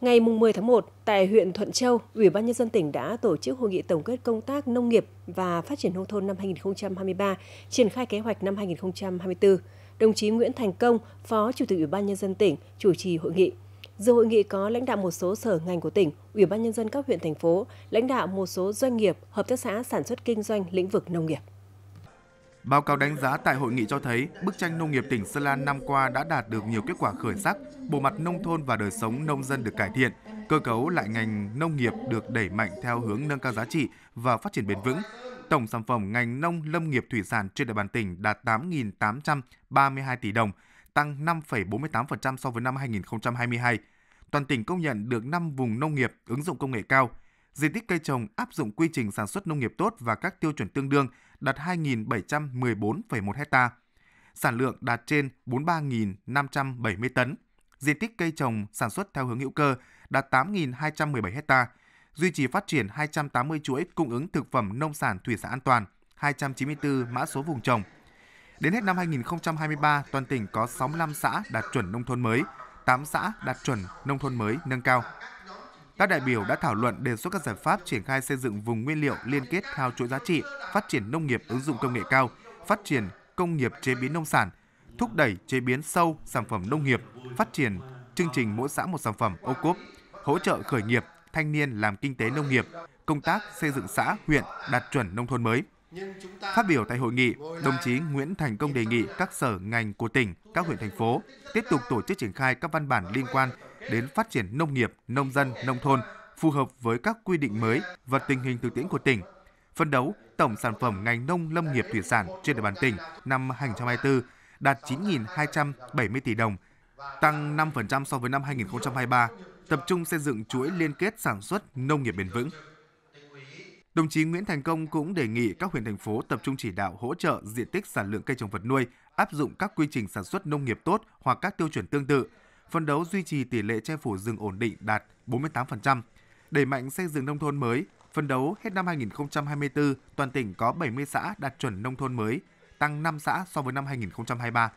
Ngày 10 tháng 1, tại huyện Thuận Châu, Ủy ban Nhân dân tỉnh đã tổ chức hội nghị tổng kết công tác nông nghiệp và phát triển nông thôn năm 2023, triển khai kế hoạch năm 2024. Đồng chí Nguyễn Thành Công, Phó Chủ tịch Ủy ban Nhân dân tỉnh, chủ trì hội nghị. Dự hội nghị có lãnh đạo một số sở ngành của tỉnh, Ủy ban Nhân dân các huyện, thành phố, lãnh đạo một số doanh nghiệp, hợp tác xã sản xuất kinh doanh lĩnh vực nông nghiệp. Báo cáo đánh giá tại hội nghị cho thấy, bức tranh nông nghiệp tỉnh Sơn La năm qua đã đạt được nhiều kết quả khởi sắc, bộ mặt nông thôn và đời sống nông dân được cải thiện, cơ cấu lại ngành nông nghiệp được đẩy mạnh theo hướng nâng cao giá trị và phát triển bền vững. Tổng sản phẩm ngành nông lâm nghiệp thủy sản trên địa bàn tỉnh đạt 8.832 tỷ đồng, tăng 5,48% so với năm 2022. Toàn tỉnh công nhận được 5 vùng nông nghiệp ứng dụng công nghệ cao – diện tích cây trồng áp dụng quy trình sản xuất nông nghiệp tốt và các tiêu chuẩn tương đương đạt 2.714,1 ha. Sản lượng đạt trên 43.570 tấn. Diện tích cây trồng sản xuất theo hướng hữu cơ đạt 8.217 ha, duy trì phát triển 280 chuỗi cung ứng thực phẩm nông sản thủy sản an toàn, 294 mã số vùng trồng. Đến hết năm 2023, toàn tỉnh có 65 xã đạt chuẩn nông thôn mới, 8 xã đạt chuẩn nông thôn mới nâng cao. Các đại biểu đã thảo luận đề xuất các giải pháp triển khai xây dựng vùng nguyên liệu liên kết theo chuỗi giá trị, phát triển nông nghiệp ứng dụng công nghệ cao, phát triển công nghiệp chế biến nông sản, thúc đẩy chế biến sâu sản phẩm nông nghiệp, phát triển chương trình mỗi xã một sản phẩm ô cốp, hỗ trợ khởi nghiệp, thanh niên làm kinh tế nông nghiệp, công tác xây dựng xã, huyện đạt chuẩn nông thôn mới. Phát biểu tại hội nghị, đồng chí Nguyễn Thành Công đề nghị các sở ngành của tỉnh, các huyện thành phố tiếp tục tổ chức triển khai các văn bản liên quan đến phát triển nông nghiệp, nông dân, nông thôn phù hợp với các quy định mới và tình hình thực tiễn của tỉnh. Phân đấu tổng sản phẩm ngành nông lâm nghiệp thủy sản trên địa bàn tỉnh năm 2024 đạt 9.270 tỷ đồng, tăng 5% so với năm 2023, tập trung xây dựng chuỗi liên kết sản xuất nông nghiệp bền vững. Đồng chí Nguyễn Thành Công cũng đề nghị các huyện thành phố tập trung chỉ đạo hỗ trợ diện tích sản lượng cây trồng vật nuôi, áp dụng các quy trình sản xuất nông nghiệp tốt hoặc các tiêu chuẩn tương tự, phân đấu duy trì tỷ lệ che phủ rừng ổn định đạt 48%, đẩy mạnh xây dựng nông thôn mới, phân đấu hết năm 2024 toàn tỉnh có 70 xã đạt chuẩn nông thôn mới, tăng 5 xã so với năm 2023.